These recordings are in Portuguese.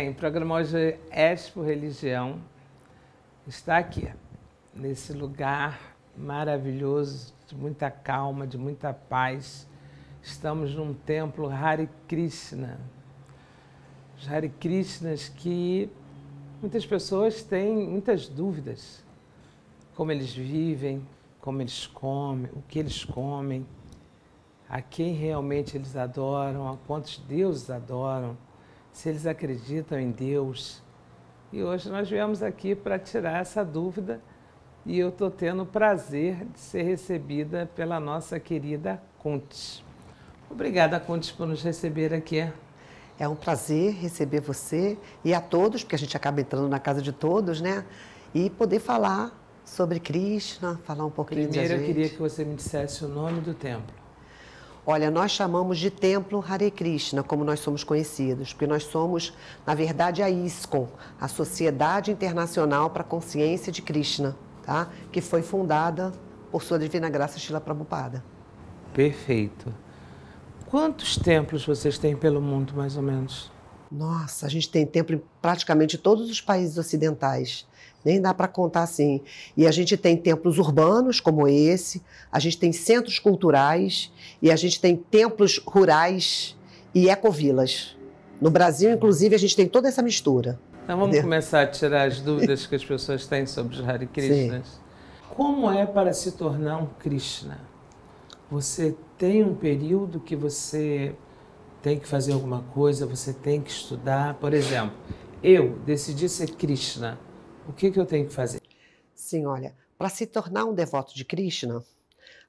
Bem, o programa hoje é Expo Religião está aqui, nesse lugar maravilhoso, de muita calma, de muita paz. Estamos num templo Hare Krishna. Os Hare Krishnas que muitas pessoas têm muitas dúvidas. Como eles vivem, como eles comem, o que eles comem, a quem realmente eles adoram, a quantos deuses adoram se eles acreditam em Deus. E hoje nós viemos aqui para tirar essa dúvida e eu estou tendo o prazer de ser recebida pela nossa querida Conte. Obrigada, Conte, por nos receber aqui. É um prazer receber você e a todos, porque a gente acaba entrando na casa de todos, né? E poder falar sobre Krishna, falar um pouquinho Primeiro, de Primeiro, eu queria que você me dissesse o nome do templo. Olha, nós chamamos de Templo Hare Krishna, como nós somos conhecidos, porque nós somos, na verdade, a ISCOM, a Sociedade Internacional para a Consciência de Krishna, tá? que foi fundada por Sua Divina Graça Srila Prabhupada. Perfeito. Quantos templos vocês têm pelo mundo, mais ou menos? Nossa, a gente tem templo em praticamente todos os países ocidentais. Nem dá para contar assim. E a gente tem templos urbanos como esse, a gente tem centros culturais e a gente tem templos rurais e ecovilas. No Brasil, inclusive, a gente tem toda essa mistura. Então vamos entendeu? começar a tirar as dúvidas que as pessoas têm sobre os Hare Krishnas. Sim. Como é para se tornar um Krishna? Você tem um período que você tem que fazer alguma coisa, você tem que estudar. Por exemplo, eu decidi ser Krishna, o que, que eu tenho que fazer? Sim, olha, para se tornar um devoto de Krishna,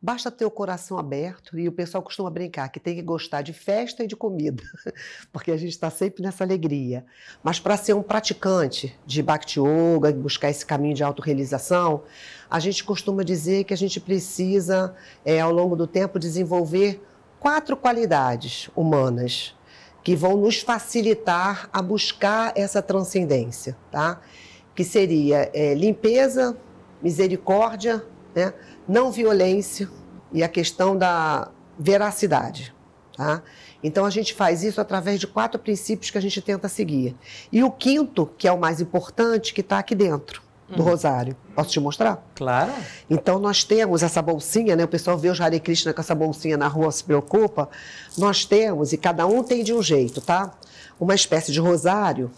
basta ter o coração aberto e o pessoal costuma brincar que tem que gostar de festa e de comida, porque a gente está sempre nessa alegria. Mas para ser um praticante de Bhakti Yoga, buscar esse caminho de autorrealização, a gente costuma dizer que a gente precisa, é, ao longo do tempo, desenvolver quatro qualidades humanas que vão nos facilitar a buscar essa transcendência, tá? Que seria é, limpeza, misericórdia, né? não violência e a questão da veracidade, tá? Então a gente faz isso através de quatro princípios que a gente tenta seguir. E o quinto, que é o mais importante, que está aqui dentro, do uhum. Rosário. Posso te mostrar? Claro. Então, nós temos essa bolsinha, né? O pessoal vê o Hare Krishna com essa bolsinha na rua, se preocupa. Nós temos, e cada um tem de um jeito, tá? Uma espécie de rosário.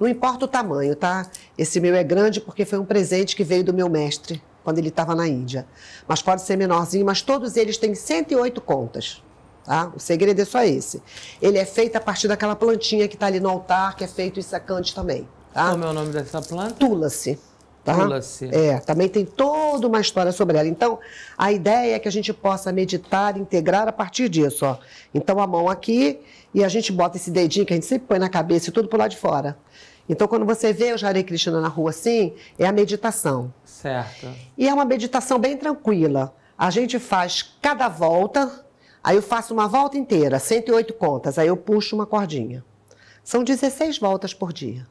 Não importa o tamanho, tá? Esse meu é grande porque foi um presente que veio do meu mestre quando ele estava na Índia. Mas pode ser menorzinho, mas todos eles têm 108 contas. Tá? O segredo é só esse. Ele é feito a partir daquela plantinha que está ali no altar, que é feito em sacante também. Tá? Como é o nome dessa planta? Tula-se. Tá? É, também tem toda uma história sobre ela. Então, a ideia é que a gente possa meditar, integrar a partir disso. Ó. Então, a mão aqui e a gente bota esse dedinho que a gente sempre põe na cabeça e tudo pro lado de fora. Então, quando você vê o Hare Cristina na rua assim, é a meditação. Certo. E é uma meditação bem tranquila. A gente faz cada volta, aí eu faço uma volta inteira, 108 contas, aí eu puxo uma cordinha. São 16 voltas por dia.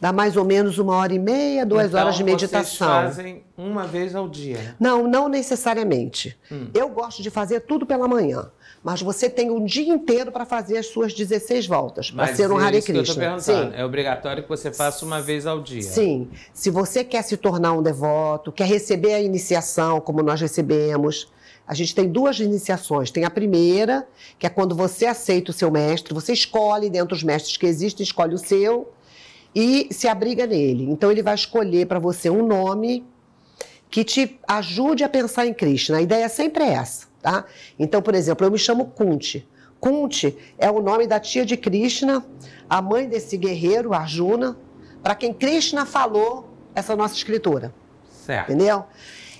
Dá mais ou menos uma hora e meia, duas então, horas de meditação. Vocês fazem uma vez ao dia? Não, não necessariamente. Hum. Eu gosto de fazer tudo pela manhã. Mas você tem um dia inteiro para fazer as suas 16 voltas, para ser um é Hare Krishna. Sim. É obrigatório que você faça uma vez ao dia. Sim. Se você quer se tornar um devoto, quer receber a iniciação, como nós recebemos, a gente tem duas iniciações. Tem a primeira, que é quando você aceita o seu mestre, você escolhe dentro dos mestres que existem, escolhe o seu e se abriga nele. Então ele vai escolher para você um nome que te ajude a pensar em Krishna. A ideia sempre é essa, tá? Então, por exemplo, eu me chamo Kunti. Kunti é o nome da tia de Krishna, a mãe desse guerreiro Arjuna, para quem Krishna falou essa nossa escritura. Certo. Entendeu?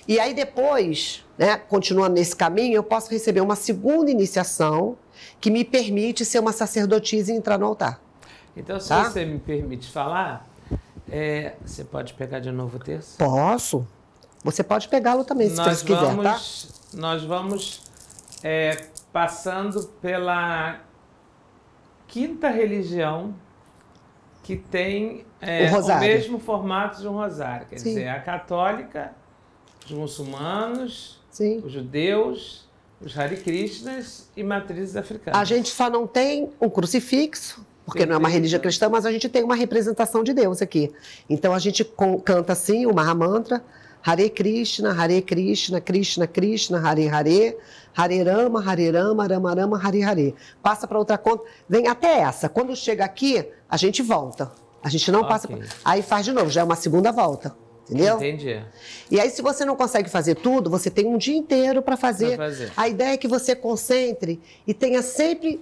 E aí depois, né, continuando nesse caminho, eu posso receber uma segunda iniciação que me permite ser uma sacerdotisa e entrar no altar. Então, se tá? você me permite falar, é, você pode pegar de novo o texto? Posso. Você pode pegá-lo também, se nós você vamos, quiser, tá? Nós vamos é, passando pela quinta religião que tem é, o, o, mesmo formato de um rosário. Quer Sim. dizer, a católica, os muçulmanos, Sim. os judeus, os Hare Krishnas e matrizes africanas. A gente só não tem um crucifixo, porque não é uma religião cristã, mas a gente tem uma representação de Deus aqui. Então a gente canta assim o Mahamantra, Hare Krishna, Hare Krishna, Krishna Krishna, Hare Hare, Hare Rama, Hare Rama, Rama Rama, Hare Hare. Passa para outra conta, vem até essa. Quando chega aqui, a gente volta. A gente não passa. Okay. Aí faz de novo, já é uma segunda volta. Entendeu? Entendi. E aí, se você não consegue fazer tudo, você tem um dia inteiro para fazer. fazer. A ideia é que você concentre e tenha sempre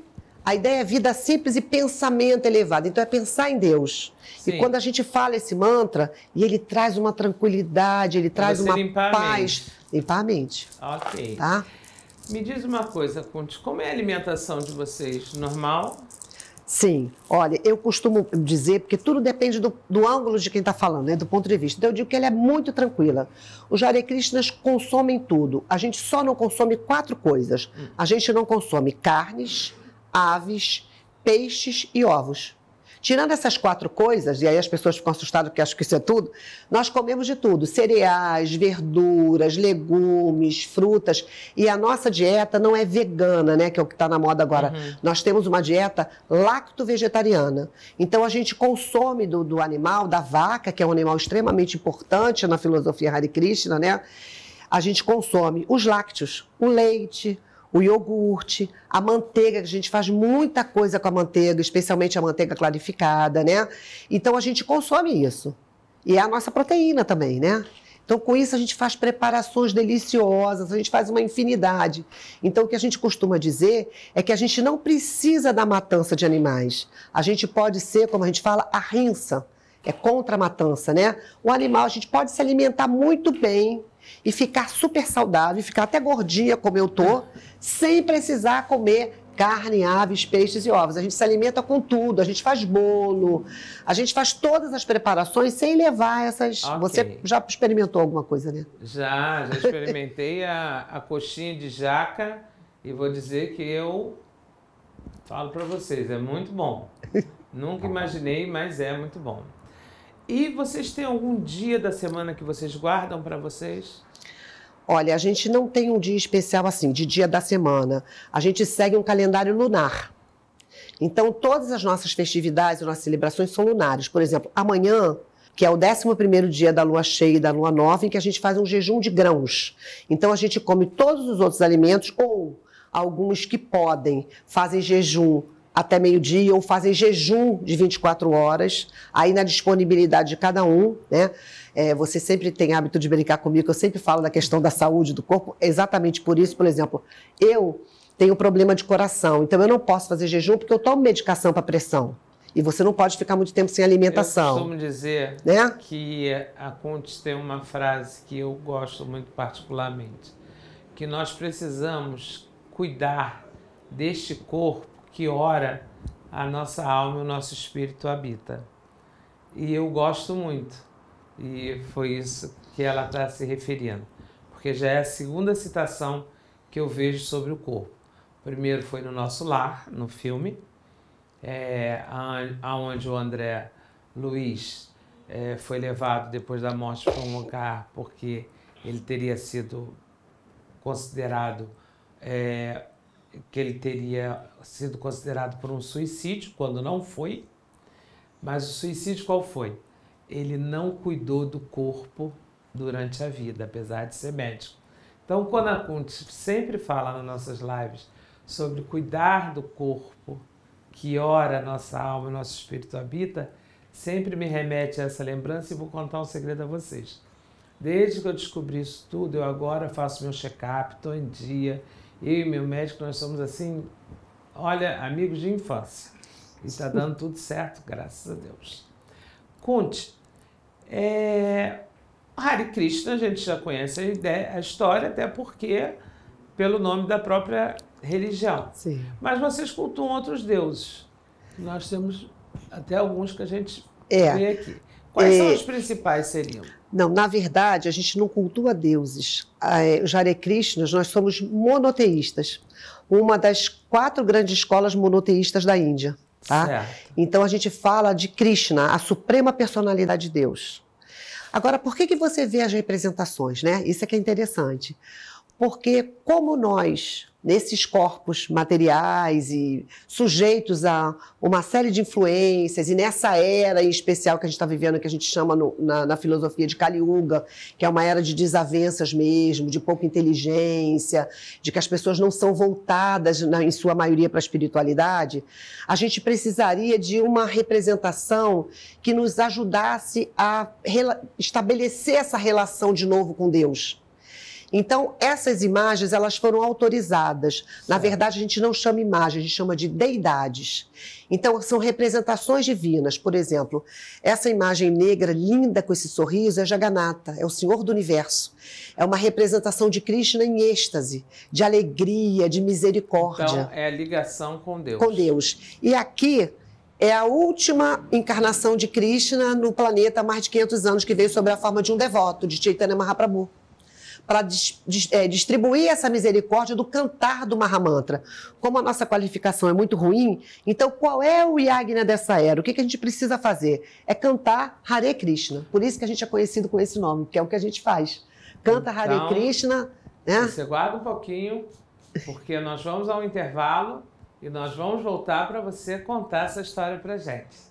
a ideia é vida simples e pensamento elevado. Então é pensar em Deus. Sim. E quando a gente fala esse mantra, e ele traz uma tranquilidade, ele traz uma limpar paz. A limpar a mente. Ok. Tá? Me diz uma coisa, Conte, como é a alimentação de vocês? Normal? Sim, olha, eu costumo dizer, porque tudo depende do, do ângulo de quem está falando, né, do ponto de vista. Então, eu digo que ela é muito tranquila. Os Hare Krishnas consomem tudo. A gente só não consome quatro coisas. Hum. A gente não consome carnes, aves, peixes e ovos. Tirando essas quatro coisas, e aí as pessoas ficam assustadas porque acham que isso é tudo, nós comemos de tudo: cereais, verduras, legumes, frutas. E a nossa dieta não é vegana, né? Que é o que está na moda agora. Uhum. Nós temos uma dieta lacto-vegetariana. Então a gente consome do, do animal, da vaca, que é um animal extremamente importante na filosofia Hare Krishna, né? A gente consome os lácteos, o leite, o iogurte, a manteiga, que a gente faz muita coisa com a manteiga, especialmente a manteiga clarificada, né? Então a gente consome isso. E é a nossa proteína também, né? Então, com isso, a gente faz preparações deliciosas, a gente faz uma infinidade. Então, o que a gente costuma dizer é que a gente não precisa da matança de animais. A gente pode ser, como a gente fala, a rinça é contra a matança, né? O animal, a gente pode se alimentar muito bem e ficar super saudável, ficar até gordinha, como eu tô, sem precisar comer carne, aves, peixes e ovos. A gente se alimenta com tudo, a gente faz bolo, a gente faz todas as preparações sem levar essas. Okay. Você já experimentou alguma coisa, né? Já, já experimentei a, a coxinha de jaca e vou dizer que eu falo para vocês, é muito bom. Nunca imaginei, mas é muito bom. E vocês têm algum dia da semana que vocês guardam para vocês? Olha, a gente não tem um dia especial assim, de dia da semana. A gente segue um calendário lunar. Então, todas as nossas festividades, as nossas celebrações são lunares. Por exemplo, amanhã, que é o 11 dia da lua cheia e da lua nova, em que a gente faz um jejum de grãos. Então, a gente come todos os outros alimentos ou alguns que podem, fazem jejum até meio-dia ou fazem jejum de 24 horas, aí na disponibilidade de cada um, né? É, você sempre tem hábito de brincar comigo, eu sempre falo da questão da saúde do corpo, exatamente por isso, por exemplo, eu tenho problema de coração, então eu não posso fazer jejum porque eu tomo medicação para pressão. E você não pode ficar muito tempo sem alimentação. Eu costumo dizer né? que a Contes tem uma frase que eu gosto muito particularmente, que nós precisamos cuidar deste corpo que ora a nossa alma e o nosso espírito habita. E eu gosto muito. E foi isso que ela está se referindo. Porque já é a segunda citação que eu vejo sobre o corpo. O primeiro foi no nosso lar, no filme, é, aonde o André Luiz é, foi levado depois da morte para um lugar porque ele teria sido considerado é, que ele teria sido considerado por um suicídio, quando não foi. Mas o suicídio qual foi? Ele não cuidou do corpo durante a vida, apesar de ser médico. Então, quando a Kunt sempre fala nas nossas lives sobre cuidar do corpo, que ora nossa alma, nosso espírito habita, sempre me remete a essa lembrança e vou contar um segredo a vocês. Desde que eu descobri isso tudo, eu agora faço meu check-up, estou em dia, eu e meu médico, nós somos assim, olha, amigos de infância. E está dando tudo certo, graças a Deus. Conte, é, Hare Krishna, a gente já conhece a, ideia, a história, até porque pelo nome da própria religião. Sim. Mas vocês cultuam outros deuses. Nós temos até alguns que a gente é. vê aqui. Quais é. são os principais seriam? Não, na verdade, a gente não cultua deuses. Ah, é, os Hare Krishnas, nós somos monoteístas. Uma das quatro grandes escolas monoteístas da Índia. Tá? Então a gente fala de Krishna, a suprema personalidade de Deus. Agora, por que, que você vê as representações, né? Isso é que é interessante porque como nós, nesses corpos materiais e sujeitos a uma série de influências, e nessa era em especial que a gente está vivendo, que a gente chama no, na, na, filosofia de Kali que é uma era de desavenças mesmo, de pouca inteligência, de que as pessoas não são voltadas, na, em sua maioria, para a espiritualidade, a gente precisaria de uma representação que nos ajudasse a estabelecer essa relação de novo com Deus então, essas imagens, elas foram autorizadas. Na verdade, a gente não chama imagens, a gente chama de deidades. Então, são representações divinas. Por exemplo, essa imagem negra, linda, com esse sorriso, é Jagannatha, é o Senhor do Universo. É uma representação de Krishna em êxtase, de alegria, de misericórdia. Então, é a ligação com Deus. Com Deus. E aqui, é a última encarnação de Krishna no planeta há mais de 500 anos, que veio sob a forma de um devoto, de Chaitanya Mahaprabhu para dis, dis, é, distribuir essa misericórdia do cantar do Mahamantra. Como a nossa qualificação é muito ruim, então qual é o Yagna dessa era? O que, que a gente precisa fazer? É cantar Hare Krishna. Por isso que a gente é conhecido com esse nome, que é o que a gente faz. Canta então, Hare Krishna. Né? Você guarda um pouquinho, porque nós vamos ao intervalo e nós vamos voltar para você contar essa história para gente.